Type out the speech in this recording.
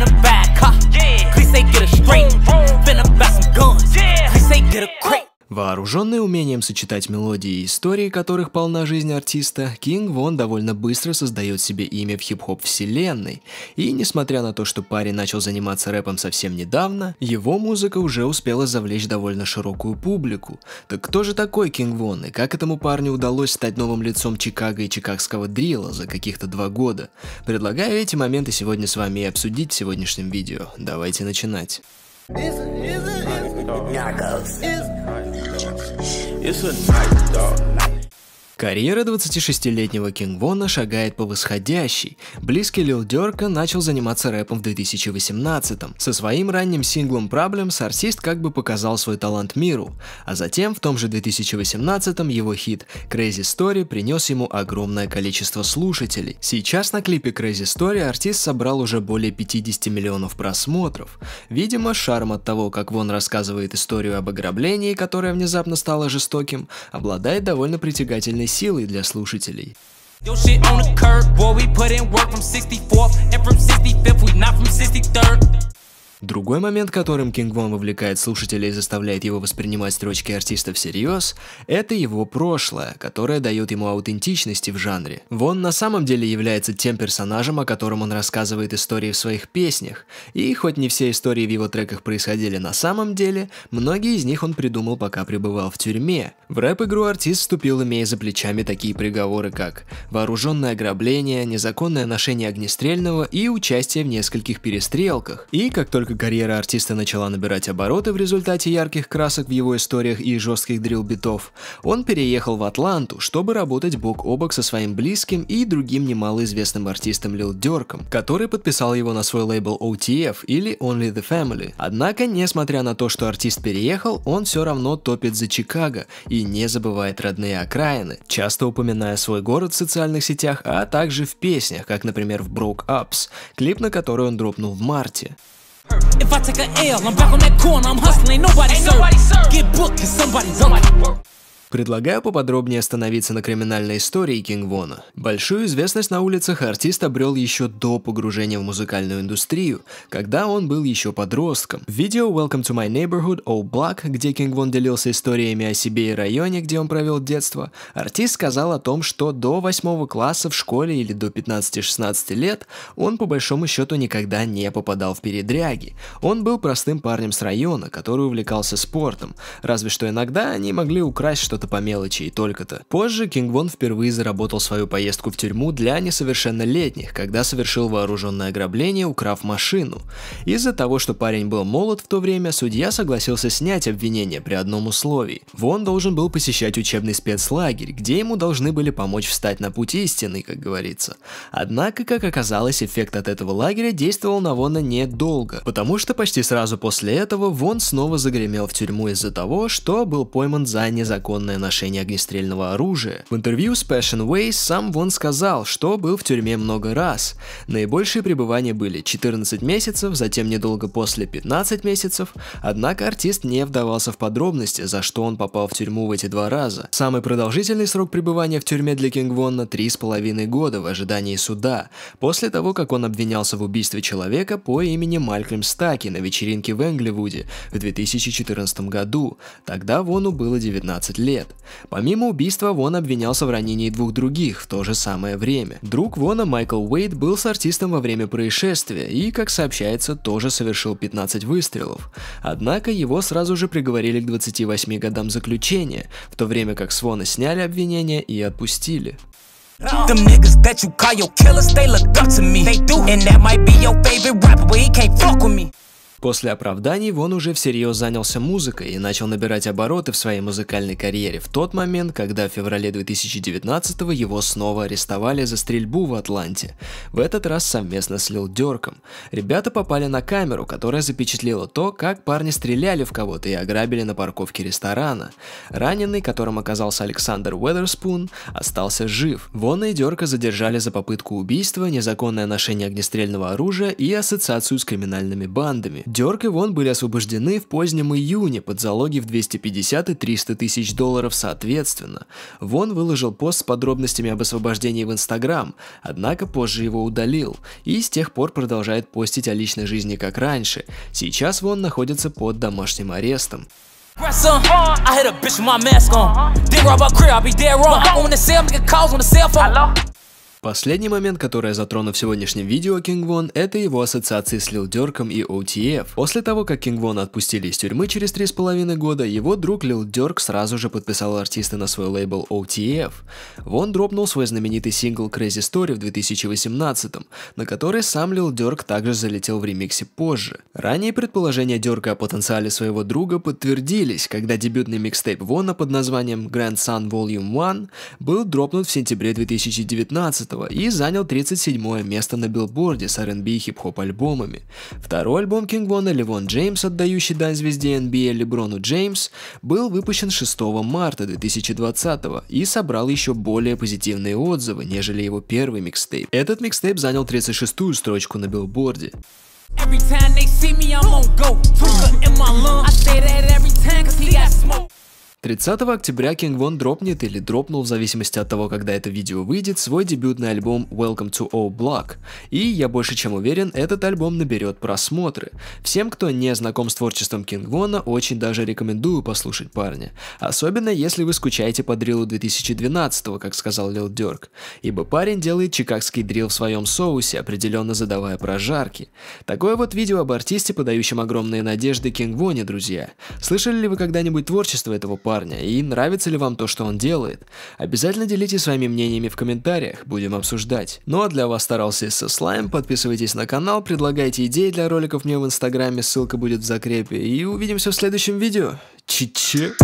in the back. Вооруженный умением сочетать мелодии и истории, которых полна жизнь артиста, Кинг Вон довольно быстро создает себе имя в хип-хоп вселенной, и несмотря на то, что парень начал заниматься рэпом совсем недавно, его музыка уже успела завлечь довольно широкую публику. Так кто же такой Кинг Вон и как этому парню удалось стать новым лицом Чикаго и чикагского дрила за каких-то два года? Предлагаю эти моменты сегодня с вами и обсудить в сегодняшнем видео. Давайте начинать. It's, it's, it's, It's a night, dog. Карьера 26-летнего Кинг Вона шагает по восходящей. Близкий Лил Дёрка начал заниматься рэпом в 2018-м. Со своим ранним синглом Problems артист как бы показал свой талант миру. А затем, в том же 2018-м, его хит Crazy Story принес ему огромное количество слушателей. Сейчас на клипе Crazy Story артист собрал уже более 50 миллионов просмотров. Видимо, шарм от того, как Вон рассказывает историю об ограблении, которое внезапно стало жестоким, обладает довольно притягательной полезной силой для слушателей. Yo, shit on the curb, boy, we put in work from 64th and from 65th, we not from 63rd. Другой момент, которым Кинг Вон вовлекает слушателей и заставляет его воспринимать строчки артиста всерьез, это его прошлое, которое дает ему аутентичности в жанре. Вон на самом деле является тем персонажем, о котором он рассказывает истории в своих песнях, и хоть не все истории в его треках происходили на самом деле, многие из них он придумал, пока пребывал в тюрьме. В рэп-игру артист вступил, имея за плечами такие приговоры, как вооруженное ограбление, незаконное ношение огнестрельного и участие в нескольких перестрелках. И как только только карьера артиста начала набирать обороты в результате ярких красок в его историях и жестких дрилл-битов. он переехал в Атланту, чтобы работать бок о бок со своим близким и другим немалоизвестным артистом Лил Дерком, который подписал его на свой лейбл OTF или Only the Family. Однако, несмотря на то, что артист переехал, он все равно топит за Чикаго и не забывает родные окраины, часто упоминая свой город в социальных сетях, а также в песнях, как, например, в Broke Ups, клип на который он дропнул в марте. If I take a L, I'm back on that corner, I'm hustling, ain't nobody, ain't Get booked, cause on somebody work. Предлагаю поподробнее остановиться на криминальной истории Кингвона. Большую известность на улицах артист обрел еще до погружения в музыкальную индустрию, когда он был еще подростком. В видео Welcome to my neighborhood, All «Oh, Black, где Кингвон делился историями о себе и районе, где он провел детство, артист сказал о том, что до 8 класса в школе или до 15-16 лет он по большому счету никогда не попадал в передряги. Он был простым парнем с района, который увлекался спортом, разве что иногда они могли украсть что что-то по мелочи и только-то. Позже Кинг Вон впервые заработал свою поездку в тюрьму для несовершеннолетних, когда совершил вооруженное ограбление, украв машину. Из-за того, что парень был молод в то время, судья согласился снять обвинение при одном условии. Вон должен был посещать учебный спецлагерь, где ему должны были помочь встать на путь истины, как говорится. Однако, как оказалось, эффект от этого лагеря действовал на Вона недолго, потому что почти сразу после этого Вон снова загремел в тюрьму из-за того, что был пойман за незаконное незаконное ношение огнестрельного оружия, в интервью с Passion Way сам Вон сказал, что был в тюрьме много раз. Наибольшие пребывания были 14 месяцев, затем недолго после 15 месяцев, однако артист не вдавался в подробности, за что он попал в тюрьму в эти два раза. Самый продолжительный срок пребывания в тюрьме для Кинг Вонна – 3,5 года в ожидании суда, после того, как он обвинялся в убийстве человека по имени Малькольм Стаки на вечеринке в Энгливуде в 2014 году. Тогда Вону было 19 лет лет. Помимо убийства, Вон обвинялся в ранении двух других в то же самое время. Друг Вона, Майкл Уэйд, был с артистом во время происшествия и, как сообщается, тоже совершил 15 выстрелов. Однако его сразу же приговорили к 28 годам заключения, в то время как с Вона сняли обвинения и отпустили. Them После оправданий Вон уже всерьез занялся музыкой и начал набирать обороты в своей музыкальной карьере в тот момент, когда в феврале 2019 его снова арестовали за стрельбу в Атланте, в этот раз совместно с Лил Дерком. Ребята попали на камеру, которая запечатлела то, как парни стреляли в кого-то и ограбили на парковке ресторана. Раненый, которым оказался Александр Уэдерспун, остался жив. Вон и Дерка задержали за попытку убийства, незаконное ношение огнестрельного оружия и ассоциацию с криминальными бандами. Дёрк и Вон были освобождены в позднем июне под залоги в 250 и 300 тысяч долларов соответственно. Вон выложил пост с подробностями об освобождении в Инстаграм, однако позже его удалил, и с тех пор продолжает постить о личной жизни как раньше. Сейчас Вон находится под домашним арестом. Последний момент, который я затрону в сегодняшнем видео о Кингвон, это его ассоциации с Лил Дерком и OTF. После того, как Кингвона отпустили из тюрьмы через 3,5 года, его друг Лил Дерк сразу же подписал артиста на свой лейбл OTF. Вон дропнул свой знаменитый сингл Crazy Story в 2018, на который сам Лил Дерк также залетел в ремиксе позже. Ранее предположения Дерка о потенциале своего друга подтвердились, когда дебютный микстейп Вона под названием Grand Sun Volume 1 был дропнут в сентябре 2019 2015 и занял 37 место на билборде с R&B и хип-хоп альбомами. Второй альбом Кингбона Левон Джеймс, отдающий дань звезде NBA Леброну Джеймс, был выпущен 6 марта 2020 и собрал еще более позитивные отзывы, нежели его первый микстейп. Этот микстейп занял 36-ю строчку на билборде. Every time they see me, I'm on go. Took in my lung. I say that every time, cause he got smoke. 30 октября King Von дропнет или дропнул в зависимости от того, когда это видео выйдет, свой дебютный альбом Welcome to O Block. И я больше чем уверен, этот альбом наберет просмотры. Всем, кто не знаком с творчеством King Вона, очень даже рекомендую послушать парня. Особенно, если вы скучаете по дрилу 2012, как сказал Лил Дёрк. Ибо парень делает чикагский дрил в своем соусе, определенно задавая прожарки. Такое вот видео об артисте, подающем огромные надежды King Воне, друзья. Слышали ли вы когда-нибудь творчество этого парня? парня и нравится ли вам то, что он делает. Обязательно делитесь своими мнениями в комментариях, будем обсуждать. Ну а для вас старался со Слайм, подписывайтесь на канал, предлагайте идеи для роликов мне в инстаграме, ссылка будет в закрепе. И увидимся в следующем видео. Чи-чи.